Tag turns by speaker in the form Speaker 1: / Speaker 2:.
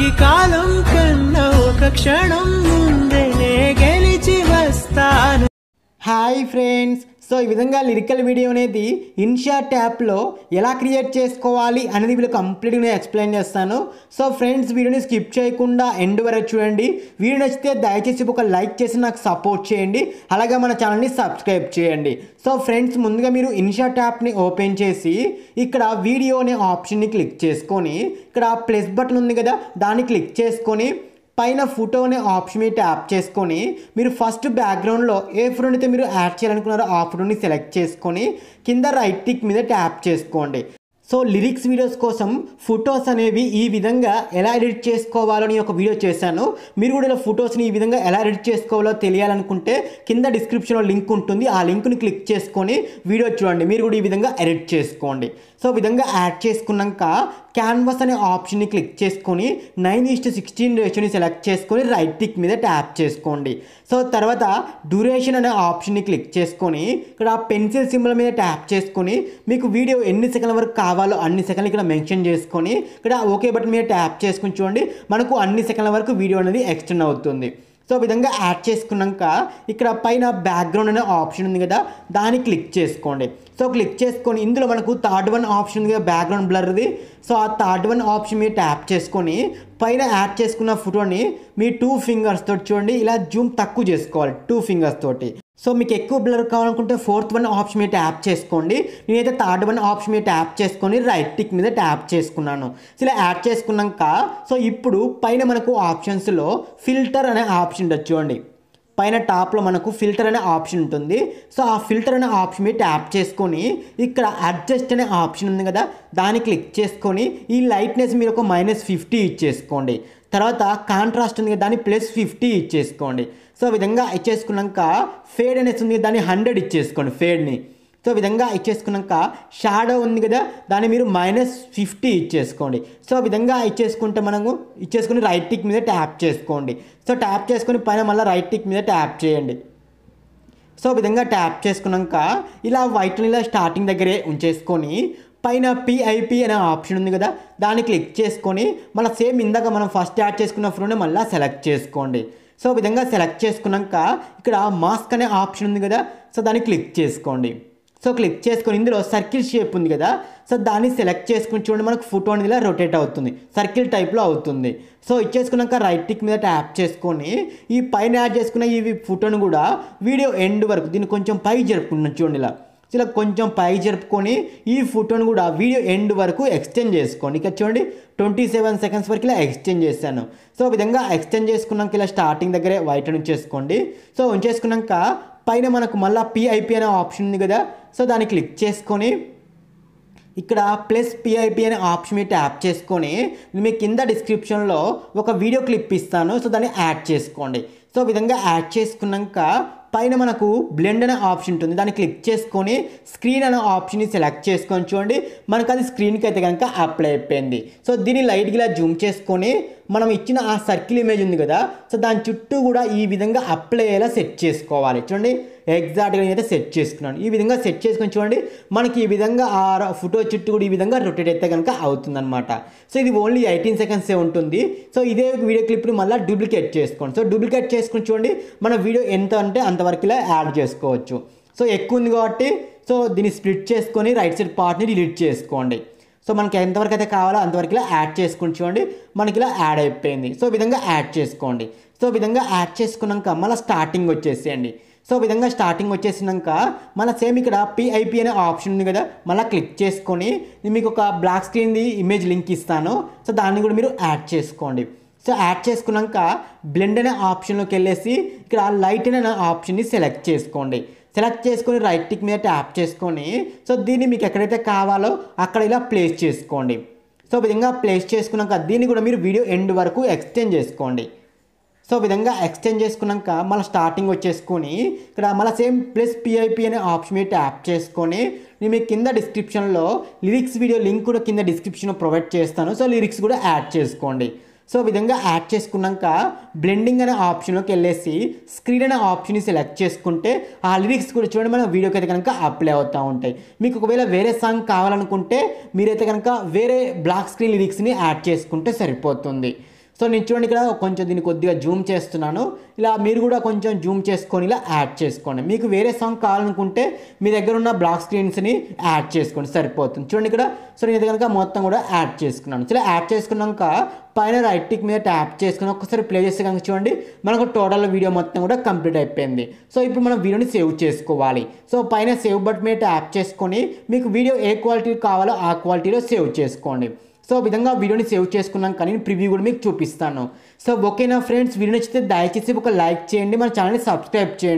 Speaker 1: ఈ కాలం కన్నా ఒక క్షణం ముందే గెలిచి వస్తాను హాయ్ ఫ్రెండ్స్ సో ఈ విధంగా లిరికల్ వీడియో అనేది ఇన్షాట్ యాప్లో ఎలా క్రియేట్ చేసుకోవాలి అనేది వీళ్ళు కంప్లీట్గా నేను ఎక్స్ప్లెయిన్ చేస్తాను సో ఫ్రెండ్స్ వీడియోని స్కిప్ చేయకుండా ఎండ్ వరకు చూడండి వీడియో నచ్చితే దయచేసి ఒక లైక్ చేసి నాకు సపోర్ట్ చేయండి అలాగే మన ఛానల్ని సబ్స్క్రైబ్ చేయండి సో ఫ్రెండ్స్ ముందుగా మీరు ఇన్షాట్ యాప్ని ఓపెన్ చేసి ఇక్కడ వీడియో అనే ఆప్షన్ని క్లిక్ చేసుకొని ఇక్కడ ప్లస్ బటన్ ఉంది కదా దాన్ని క్లిక్ చేసుకొని పైన ఫోటో అనే ఆప్షన్ మీద ట్యాప్ చేసుకొని మీరు ఫస్ట్ బ్యాక్గ్రౌండ్లో ఏ ఫోటోని అయితే మీరు యాడ్ చేయాలనుకున్నారో ఆ ఫోటోని సెలెక్ట్ చేసుకొని కింద రైట్ టిక్ మీద ట్యాప్ చేసుకోండి సో లిరిక్స్ వీడియోస్ కోసం ఫొటోస్ అనేవి ఈ విధంగా ఎలా ఎడిట్ చేసుకోవాలో అని ఒక వీడియో చేశాను మీరు కూడా ఇలా ఫొటోస్ని ఈ విధంగా ఎలా ఎడిట్ చేసుకోవాలో తెలియాలనుకుంటే కింద డిస్క్రిప్షన్లో లింక్ ఉంటుంది ఆ లింక్ని క్లిక్ చేసుకొని వీడియో చూడండి మీరు కూడా ఈ విధంగా ఎడిట్ చేసుకోండి సో విధంగా యాడ్ చేసుకున్నాక క్యాన్వాస్ అనే ఆప్షన్ని క్లిక్ చేసుకొని నైన్ ఈస్ట్ సిక్స్టీన్ రేషియోని సెలెక్ట్ చేసుకొని రైట్ టిక్ మీద ట్యాప్ చేసుకోండి సో తర్వాత డ్యూరేషన్ అనే ఆప్షన్ని క్లిక్ చేసుకొని ఇక్కడ పెన్సిల్ సింబల్ మీద ట్యాప్ చేసుకొని మీకు వీడియో ఎన్ని సెకండ్ల వరకు కావాలో అన్ని సెకండ్లు ఇక్కడ మెన్షన్ చేసుకొని ఇక్కడ ఓకే బటన్ మీద ట్యాప్ చేసుకుని చూడండి మనకు అన్ని సెకండ్ల వరకు వీడియో అనేది ఎక్స్టెండ్ అవుతుంది సో విధంగా యాడ్ చేసుకున్నాక ఇక్కడ పైన బ్యాక్గ్రౌండ్ అనే ఆప్షన్ ఉంది కదా దాన్ని క్లిక్ చేసుకోండి సో క్లిక్ చేసుకొని ఇందులో మనకు థర్డ్ వన్ ఆప్షన్ ఉంది కదా బ్యాక్గ్రౌండ్ బ్లర్ది సో ఆ థర్డ్ వన్ ఆప్షన్ మీరు ట్యాప్ చేసుకొని పైన యాడ్ చేసుకున్న ఫోటోని మీ టూ ఫింగర్స్ తోటి చూడండి ఇలా జూమ్ తక్కువ చేసుకోవాలి టూ ఫింగర్స్ తోటి సో మీకు ఎక్కువ బ్లర్ కావాలనుకుంటే ఫోర్త్ వన్ ఆప్షన్ మీద ట్యాప్ చేసుకోండి నేనైతే థర్డ్ వన్ ఆప్షన్ మీద ట్యాప్ చేసుకొని రైట్ టిక్ మీద ట్యాప్ చేసుకున్నాను ఇలా యాడ్ చేసుకున్నాక సో ఇప్పుడు పైన మనకు ఆప్షన్స్లో ఫిల్టర్ అనే ఆప్షన్ ఉండొచ్చు చూడండి పైన టాప్లో మనకు ఫిల్టర్ అనే ఆప్షన్ ఉంటుంది సో ఆ ఫిల్టర్ అనే ఆప్షన్ మీద ట్యాప్ చేసుకొని ఇక్కడ అడ్జస్ట్ అనే ఆప్షన్ ఉంది కదా దాన్ని క్లిక్ చేసుకొని ఈ లైట్నెస్ మీరు ఒక మైనస్ ఫిఫ్టీ ఇచ్చేసుకోండి తర్వాత కాంట్రాస్ట్ ఉంది దాన్ని ప్లస్ ఫిఫ్టీ ఇచ్చేసుకోండి సో విధంగా ఇచ్చేసుకున్నాక ఫేడ్ అనేసి ఉంది దాన్ని హండ్రెడ్ ఇచ్చేసుకోండి ఫేడ్ని సో విధంగా ఇచ్చేసుకున్నాక షాడో ఉంది కదా దాన్ని మీరు మైనస్ ఫిఫ్టీ ఇచ్చేసుకోండి సో విధంగా ఇచ్చేసుకుంటే మనము ఇచ్చేసుకుని రైట్ టిక్ మీద ట్యాప్ చేసుకోండి సో ట్యాప్ చేసుకుని పైన మళ్ళీ రైట్ టిక్ మీద ట్యాప్ చేయండి సో విధంగా ట్యాప్ చేసుకున్నాక ఇలా వైట్ని ఇలా స్టార్టింగ్ దగ్గరే ఉంచేసుకొని పైన పిఐపి అనే ఆప్షన్ ఉంది కదా దాన్ని క్లిక్ చేసుకొని మన సేమ్ ఇందాక మనం ఫస్ట్ యాడ్ చేసుకున్న ఫోన్ మళ్ళీ సెలెక్ట్ చేసుకోండి సో విధంగా సెలెక్ట్ చేసుకున్నాక ఇక్కడ మాస్క్ అనే ఆప్షన్ ఉంది కదా సో దాన్ని క్లిక్ చేసుకోండి సో క్లిక్ చేసుకొని ఇందులో సర్కిల్ షేప్ ఉంది కదా సో దాన్ని సెలెక్ట్ చేసుకుని చూడండి మనకు ఫోటో అనేది ఇలా రొటేట్ అవుతుంది సర్కిల్ టైప్లో అవుతుంది సో ఇచ్చేసుకున్నాక రైట్ టిక్ మీద ట్యాప్ చేసుకొని ఈ పైన యాడ్ చేసుకున్న ఈ ఫోటోను కూడా వీడియో ఎండ్ వరకు దీన్ని కొంచెం పై జరుపుకుంటున్నాను చూడండి ఇలా ఇలా కొంచెం పై జరుపుకొని ఈ ఫోటోను కూడా వీడియో ఎండ్ వరకు ఎక్స్టెండ్ చేసుకోండి ఇక్కడ చూడండి ట్వంటీ సెవెన్ సెకండ్స్ వరకు ఇలా ఎక్స్టెండ్ చేశాను సో విధంగా ఎక్స్టెండ్ చేసుకున్నాక ఇలా స్టార్టింగ్ దగ్గరే వైట్ ఉంచేసుకోండి సో ఉంచేసుకున్నాక పైన మనకు మళ్ళీ పిఐపి అనే ఆప్షన్ ఉంది కదా సో దాన్ని క్లిక్ చేసుకొని ఇక్కడ ప్లస్ పిఐపి అనే ఆప్షన్ మీద ట్యాప్ చేసుకొని మీ కింద డిస్క్రిప్షన్లో ఒక వీడియో క్లిప్ ఇస్తాను సో దాన్ని యాడ్ చేసుకోండి సో విధంగా యాడ్ చేసుకున్నాక పైన మనకు బ్లెండ్ అనే ఆప్షన్ ఉంటుంది దాన్ని క్లిక్ చేసుకొని స్క్రీన్ అనే ఆప్షన్ని సెలెక్ట్ చేసుకొని చూడండి మనకు అది స్క్రీన్కి అయితే కనుక అప్లై అయిపోయింది సో దీన్ని లైట్గా ఇలా జూమ్ చేసుకొని మనం ఇచ్చిన ఆ సర్కిల్ ఇమేజ్ ఉంది కదా సో దాని చుట్టూ కూడా ఈ విధంగా అప్లై అయ్యేలా సెట్ చేసుకోవాలి చూడండి ఎగ్జాక్ట్గా నేనైతే సెట్ చేసుకున్నాను ఈ విధంగా సెట్ చేసుకుని చూడండి మనకి ఈ విధంగా ఆ ఫోటో చుట్టూ కూడా ఈ విధంగా రొటేట్ అయితే కనుక అవుతుందన్నమాట సో ఇది ఓన్లీ ఎయిటీన్ సెకండ్సే ఉంటుంది సో ఇదే వీడియో క్లిప్ని మళ్ళీ డూప్లికేట్ చేసుకోండి సో డూప్లికేట్ చేసుకుని చూడండి మన వీడియో ఎంత అంటే అంతవరకు ఇలా యాడ్ చేసుకోవచ్చు సో ఎక్కువ ఉంది కాబట్టి సో దీన్ని స్ప్లిట్ చేసుకొని రైట్ సైడ్ పార్ట్ని డిలీట్ చేసుకోండి సో మనకి ఎంతవరకు అయితే కావాలో అంతవరకు ఇలా యాడ్ చేసుకుని చూడండి మనకి ఇలా యాడ్ అయిపోయింది సో విధంగా యాడ్ చేసుకోండి సో విధంగా యాడ్ చేసుకున్నాక మళ్ళీ స్టార్టింగ్ వచ్చేసేయండి సో విధంగా స్టార్టింగ్ వచ్చేసినాక మన సేమ్ ఇక్కడ పిఐపి అనే ఆప్షన్ ఉంది కదా మళ్ళీ క్లిక్ చేసుకొని నేను మీకు ఒక బ్లాక్ స్క్రీన్ది ఇమేజ్ లింక్ ఇస్తాను సో దాన్ని కూడా మీరు యాడ్ చేసుకోండి సో యాడ్ చేసుకున్నాక బ్లెండ్ అనే ఆప్షన్లోకి వెళ్ళేసి ఇక్కడ లైట్ అనే ఆప్షన్ని సెలెక్ట్ చేసుకోండి సెలెక్ట్ చేసుకొని రైట్ టిక్ మీద ట్యాప్ చేసుకొని సో దీన్ని మీకు ఎక్కడైతే కావాలో అక్కడ ఇలా ప్లేస్ చేసుకోండి సో విధంగా ప్లేస్ చేసుకున్నాక దీన్ని కూడా మీరు వీడియో ఎండ్ వరకు ఎక్స్టెండ్ చేసుకోండి సో విధంగా ఎక్స్చేంజ్ చేసుకున్నాక మళ్ళీ స్టార్టింగ్ వచ్చేసుకొని ఇక్కడ మళ్ళీ సేమ్ ప్లస్ పిఐపి అనే ఆప్షన్ మీద ట్యాప్ చేసుకొని నేను మీకు కింద డిస్క్రిప్షన్లో లిరిక్స్ వీడియో లింక్ కూడా కింద డిస్క్రిప్షన్లో ప్రొవైడ్ చేస్తాను సో లిరిక్స్ కూడా యాడ్ చేసుకోండి సో విధంగా యాడ్ చేసుకున్నాక బ్లెండింగ్ అనే ఆప్షన్లోకి వెళ్ళేసి స్క్రీన్ అనే ఆప్షన్ని సెలెక్ట్ చేసుకుంటే ఆ లిరిక్స్ కూడా చూడండి మన వీడియోకి అయితే కనుక అప్లై అవుతూ ఉంటాయి మీకు ఒకవేళ వేరే సాంగ్ కావాలనుకుంటే మీరైతే కనుక వేరే బ్లాక్ స్క్రీన్ లిరిక్స్ని యాడ్ చేసుకుంటే సరిపోతుంది సో నేను చూడండి ఇక్కడ కొంచెం దీన్ని కొద్దిగా జూమ్ చేస్తున్నాను ఇలా మీరు కూడా కొంచెం జూమ్ చేసుకొని ఇలా యాడ్ చేసుకోండి మీకు వేరే సాంగ్ కావాలనుకుంటే మీ దగ్గర ఉన్న బ్లాక్ స్క్రీన్స్ని యాడ్ చేసుకోండి సరిపోతుంది చూడండి ఇక్కడ సో నేను కనుక మొత్తం కూడా యాడ్ చేసుకున్నాను ఇలా యాడ్ చేసుకున్నాక పైన రైట్ టిక్ మీద ట్యాప్ చేసుకుని ఒకసారి ప్లే చేస్తే కనుక చూడండి మనకు టోటల్ వీడియో మొత్తం కూడా కంప్లీట్ అయిపోయింది సో ఇప్పుడు మనం వీడియోని సేవ్ చేసుకోవాలి సో పైన సేవ్ బట్ మీద ట్యాప్ చేసుకొని మీకు వీడియో ఏ క్వాలిటీ కావాలో ఆ క్వాలిటీలో సేవ్ చేసుకోండి సో విధంగా వీడియోని సేవ్ చేసుకున్నాను కానీ ప్రివ్యూ కూడా మీకు చూపిస్తాను సో ఓకేనా ఫ్రెండ్స్ వీడియో నచ్చితే దయచేసి ఒక లైక్ చేయండి మన ఛానల్ని సబ్స్క్రైబ్ చేయండి